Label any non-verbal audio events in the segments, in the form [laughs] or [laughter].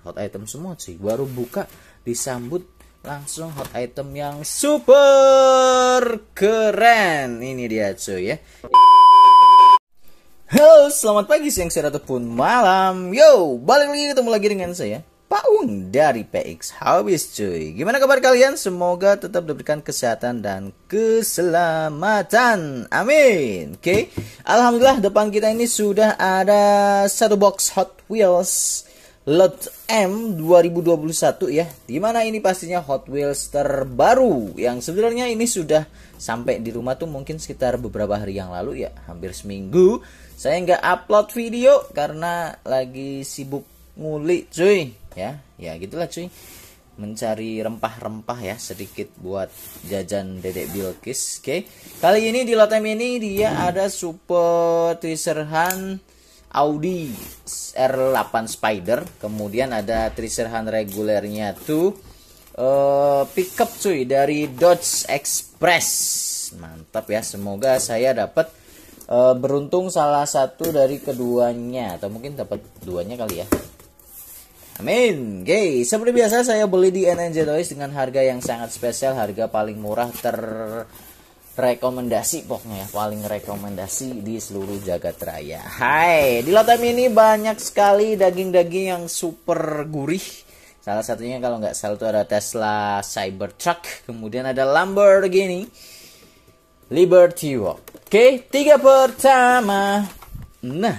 hot item semua sih baru buka disambut langsung hot item yang super keren ini dia cuy ya Halo selamat pagi siang sore ataupun malam yo balik lagi ketemu lagi dengan saya Paung dari PX Hobbies cuy gimana kabar kalian semoga tetap diberikan kesehatan dan keselamatan amin oke okay. alhamdulillah depan kita ini sudah ada satu box Hot Wheels Lot M 2021 ya Dimana ini pastinya Hot Wheels terbaru Yang sebenarnya ini sudah sampai di rumah tuh mungkin sekitar beberapa hari yang lalu ya Hampir seminggu Saya nggak upload video karena lagi sibuk ngulik cuy Ya ya gitulah cuy mencari rempah-rempah ya sedikit buat jajan dedek Bilkis oke kali ini di Lot M ini dia ada super teaser hunt Audi R8 Spider, kemudian ada Tricerhan regulernya tuh eh, pickup cuy dari Dodge Express. Mantap ya, semoga saya dapat uh, beruntung salah satu dari keduanya atau mungkin dapat duanya kali ya. Amin. Oke, seperti biasa saya beli di NNJ Toys dengan harga yang sangat spesial, harga paling murah ter rekomendasi pokoknya ya paling rekomendasi di seluruh jagat raya. Hai, di Lotem ini banyak sekali daging-daging yang super gurih. Salah satunya kalau nggak salah itu ada Tesla Cybertruck, kemudian ada Lamborghini Liberty Walk. Oke, tiga pertama. Nah,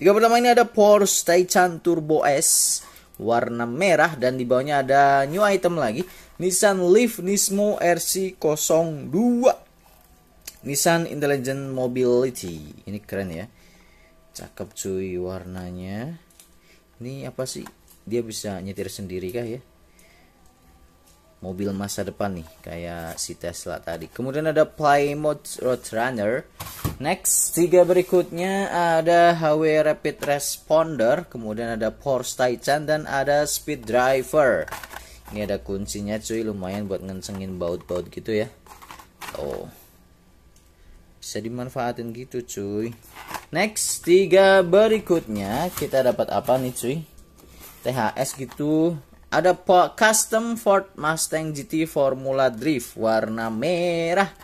tiga pertama ini ada Porsche Taycan Turbo S warna merah dan di bawahnya ada new item lagi Nissan Leaf Nismo RC02 Nissan Intelligent Mobility ini keren ya cakep cuy warnanya ini apa sih dia bisa nyetir sendiri kah ya mobil masa depan nih kayak si Tesla tadi kemudian ada Plymouth Roadrunner next tiga berikutnya ada HW Rapid Responder kemudian ada Porsche Taycan dan ada Speed Driver ini ada kuncinya cuy lumayan buat ngencengin baut-baut gitu ya oh bisa dimanfaatin gitu cuy next tiga berikutnya kita dapat apa nih cuy THS gitu ada custom Ford Mustang GT Formula Drift warna merah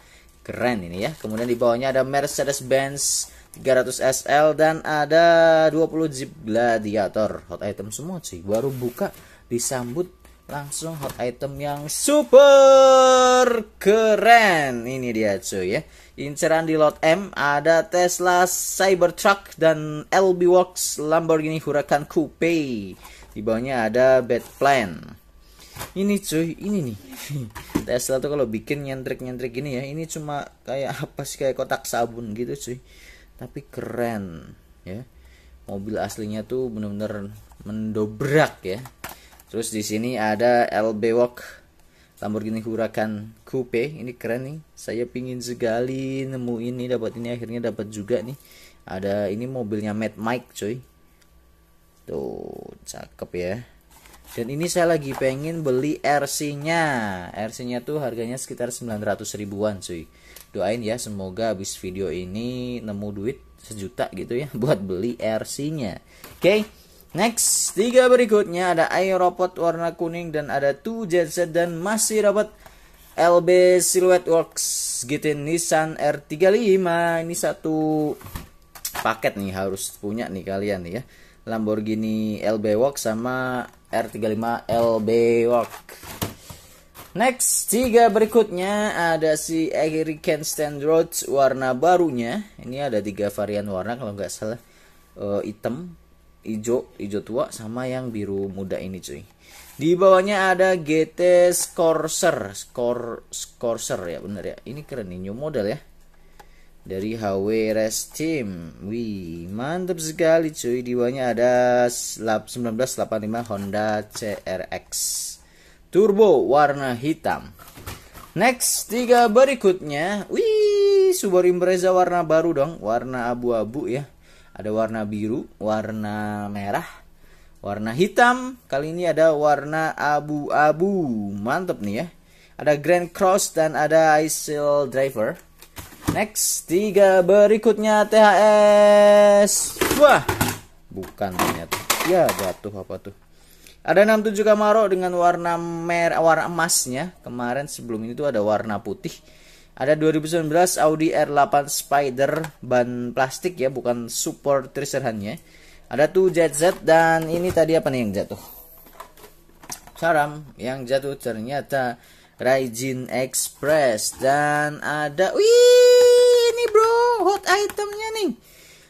keren ini ya kemudian di bawahnya ada Mercedes Benz 300 SL dan ada 20 Jeep Gladiator hot item semua cuy. baru buka disambut langsung hot item yang super keren ini dia cuy ya inceran di lot M ada Tesla Cybertruck dan LB Works Lamborghini Huracan Coupe di bawahnya ada bed plan ini cuy ini nih [laughs] Tesla tuh kalau bikin nyentrik-nyentrik gini ya ini cuma kayak [laughs] apa sih kayak kotak sabun gitu cuy tapi keren ya mobil aslinya tuh bener-bener mendobrak ya Terus di sini ada LB Walk Lamborghini Huracan Coupe. Ini keren nih. Saya pingin sekali nemu ini dapat ini akhirnya dapat juga nih. Ada ini mobilnya Mad Mike cuy. Tuh, cakep ya. Dan ini saya lagi pengen beli RC-nya. RC-nya tuh harganya sekitar 900 ribuan cuy. Doain ya semoga habis video ini nemu duit sejuta gitu ya [laughs] buat beli RC-nya. Oke. Okay? Next, tiga berikutnya ada Robot warna kuning dan ada 2 Jet Set dan masih robot LB Silhouette Works GT gitu, Nissan R35. Ini satu paket nih harus punya nih kalian nih ya. Lamborghini LB Works sama R35 LB Works. Next, tiga berikutnya ada si American Stand Roads warna barunya. Ini ada tiga varian warna kalau nggak salah. Uh, hitam, hijau hijau tua sama yang biru muda ini cuy di bawahnya ada GT Scorser Scor Scorser ya bener ya ini keren nih new model ya dari HW Race Team. Wih, mantap sekali cuy. Di bawahnya ada 1985 Honda CRX Turbo warna hitam. Next, tiga berikutnya. Wih, Subaru Impreza warna baru dong, warna abu-abu ya ada warna biru, warna merah, warna hitam. Kali ini ada warna abu-abu. Mantep nih ya. Ada Grand Cross dan ada Isil Driver. Next, tiga berikutnya THS. Wah, bukan ternyata. Ya, jatuh apa tuh. Ada 67 Camaro dengan warna merah, warna emasnya. Kemarin sebelum ini tuh ada warna putih. Ada 2019 Audi R8 Spider ban plastik ya, bukan support ya. Ada tuh ZZ dan ini tadi apa nih yang jatuh? Saram yang jatuh ternyata Raijin Express dan ada wih ini bro hot itemnya nih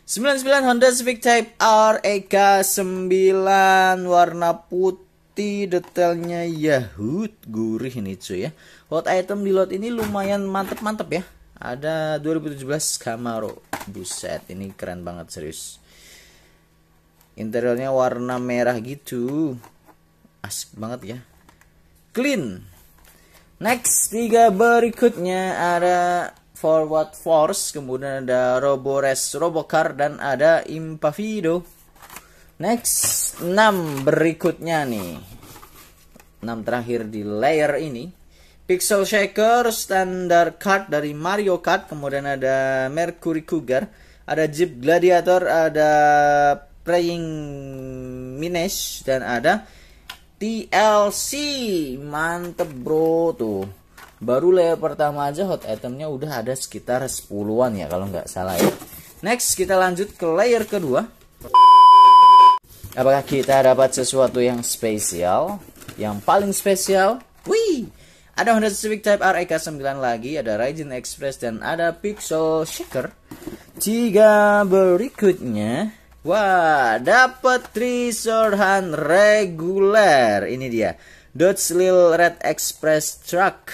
99 Honda Civic Type R EK 9 warna putih seperti detailnya Yahoo gurih ini cuy ya hot item di lot ini lumayan mantep-mantep ya ada 2017 Camaro buset ini keren banget serius interiornya warna merah gitu asik banget ya clean next tiga berikutnya ada Forward Force kemudian ada Robores Robocar dan ada Impavido Next 6 berikutnya nih 6 terakhir di layer ini Pixel Shaker Standard card dari Mario Kart Kemudian ada Mercury Cougar Ada Jeep Gladiator Ada Praying Minish Dan ada TLC Mantep bro tuh Baru layer pertama aja hot itemnya udah ada sekitar 10-an ya kalau nggak salah ya Next kita lanjut ke layer kedua Apakah kita dapat sesuatu yang spesial? Yang paling spesial? Wih! Ada Honda Civic Type r REK9 lagi, ada Ryzen Express, dan ada Pixel Shaker. Tiga berikutnya. Wah, dapat Treasure Hunt reguler. Ini dia. Dodge Lil Red Express Truck.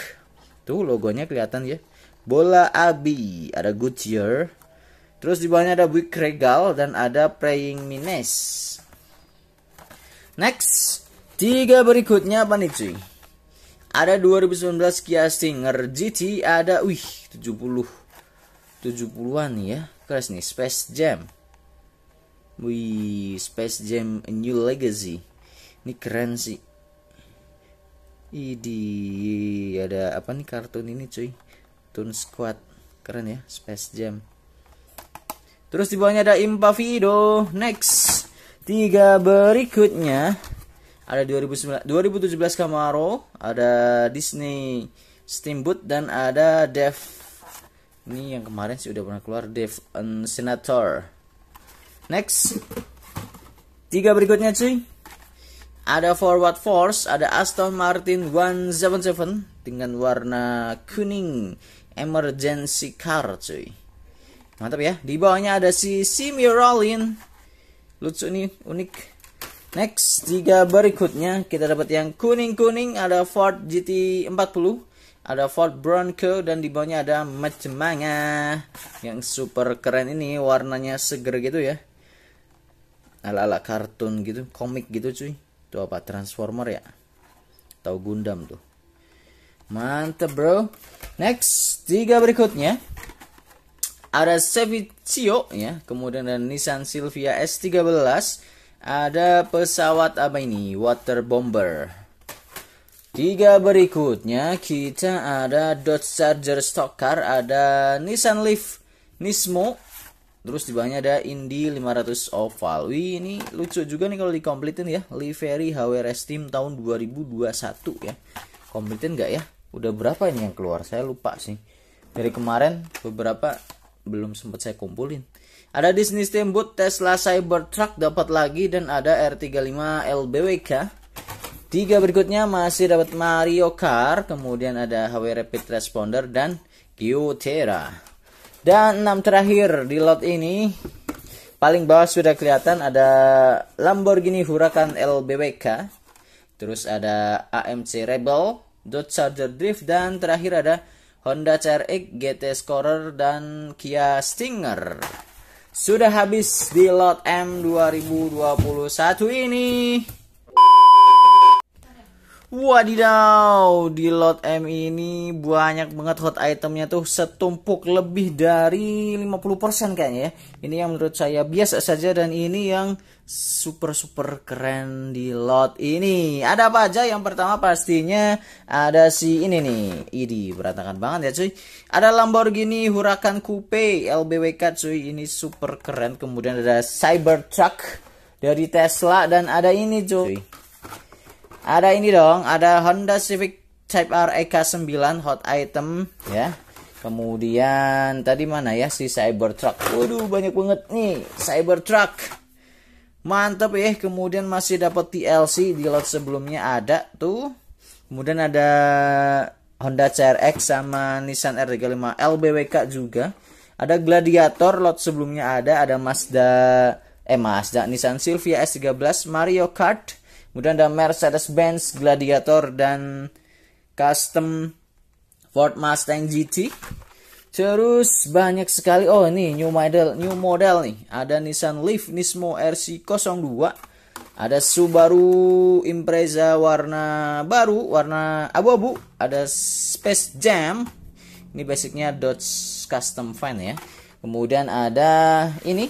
Tuh logonya kelihatan ya. Bola Abi, ada Goodyear. Terus di bawahnya ada Buick Regal dan ada Praying Mines. Next, tiga berikutnya apa nih cuy? Ada 2019 Kia Stinger GT, ada wih 70 70-an ya. Keras nih Space Jam. Wih, Space Jam A New Legacy. Ini keren sih. Idi ada apa nih kartun ini cuy? Toon Squad. Keren ya, Space Jam. Terus di bawahnya ada Impavido. Next. Tiga berikutnya ada 2019, 2017 Camaro, ada Disney Steamboat dan ada Dev. Ini yang kemarin sih udah pernah keluar Dev and Senator. Next. Tiga berikutnya cuy. Ada Forward Force, ada Aston Martin 177 dengan warna kuning emergency car cuy. Mantap ya. Di bawahnya ada si Simi Rollin lucu nih unik next jika berikutnya kita dapat yang kuning kuning ada Ford GT 40 ada Ford Bronco dan di bawahnya ada Majemanga yang super keren ini warnanya seger gitu ya ala-ala kartun gitu komik gitu cuy itu apa Transformer ya atau Gundam tuh mantep bro next tiga berikutnya ada Sevizio ya, kemudian ada Nissan Silvia S13, ada pesawat apa ini? Water bomber. Tiga berikutnya kita ada Dodge Charger stock car, ada Nissan Leaf Nismo, terus di bawahnya ada Indy 500 oval. Wih, ini lucu juga nih kalau dikompletin ya. Livery HWRS Team tahun 2021 ya. Kompletin nggak ya? Udah berapa ini yang keluar? Saya lupa sih dari kemarin beberapa belum sempat saya kumpulin. Ada Disney Steamboat, Tesla Cybertruck dapat lagi dan ada R35 LBWK. Tiga berikutnya masih dapat Mario Kart, kemudian ada HW Rapid Responder dan Qtera. Dan enam terakhir di lot ini paling bawah sudah kelihatan ada Lamborghini Huracan LBWK, terus ada AMC Rebel, Dodge Charger Drift dan terakhir ada Honda CRX, GT Scorer, dan Kia Stinger. Sudah habis di lot M 2021 ini. Wadidaw, di lot M ini banyak banget hot itemnya tuh setumpuk lebih dari 50% kayaknya ya. Ini yang menurut saya biasa saja dan ini yang super-super keren di lot ini. Ada apa aja? Yang pertama pastinya ada si ini nih. Ini berantakan banget ya cuy. Ada Lamborghini Huracan Coupe LBWK cuy. Ini super keren. Kemudian ada Cybertruck dari Tesla dan ada ini cuy. cuy ada ini dong, ada Honda Civic Type R EK9 hot item ya. Kemudian tadi mana ya si Cybertruck? Waduh banyak banget nih Cybertruck. Mantap ya. Eh. Kemudian masih dapat TLC di lot sebelumnya ada tuh. Kemudian ada Honda CRX sama Nissan R35 LBWK juga. Ada Gladiator lot sebelumnya ada, ada Mazda eh Mazda Nissan Silvia S13 Mario Kart Kemudian ada Mercedes-Benz Gladiator dan custom Ford Mustang GT. Terus banyak sekali. Oh, ini new model, new model nih. Ada Nissan Leaf Nismo RC02. Ada Subaru Impreza warna baru, warna abu-abu. Ada Space Jam. Ini basicnya Dodge Custom Van ya. Kemudian ada ini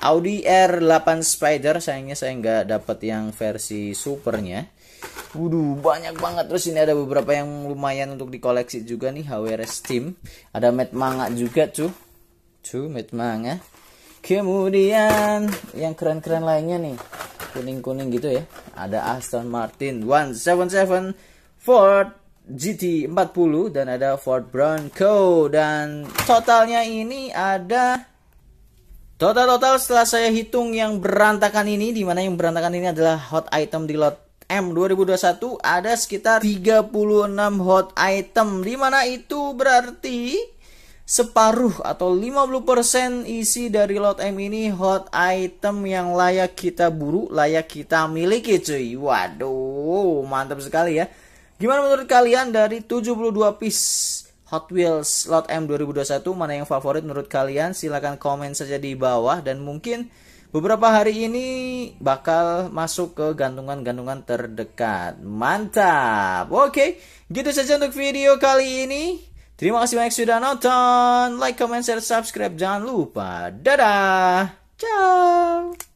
Audi R8 Spider sayangnya saya nggak dapat yang versi supernya Waduh banyak banget terus ini ada beberapa yang lumayan untuk dikoleksi juga nih HWRS Team ada Mad Manga juga tuh tuh Mad Manga kemudian yang keren-keren lainnya nih kuning-kuning gitu ya ada Aston Martin 177 Ford GT40 dan ada Ford Bronco dan totalnya ini ada Total-total setelah saya hitung yang berantakan ini, di mana yang berantakan ini adalah hot item di lot M 2021 ada sekitar 36 hot item, di mana itu berarti separuh atau 50% isi dari lot M ini hot item yang layak kita buru, layak kita miliki cuy. Waduh, mantap sekali ya. Gimana menurut kalian dari 72 piece Hot Wheels Lot M 2021 mana yang favorit menurut kalian? Silahkan komen saja di bawah dan mungkin beberapa hari ini bakal masuk ke gantungan-gantungan terdekat. Mantap. Oke, gitu saja untuk video kali ini. Terima kasih banyak sudah nonton. Like, comment, share, subscribe. Jangan lupa. Dadah. Ciao.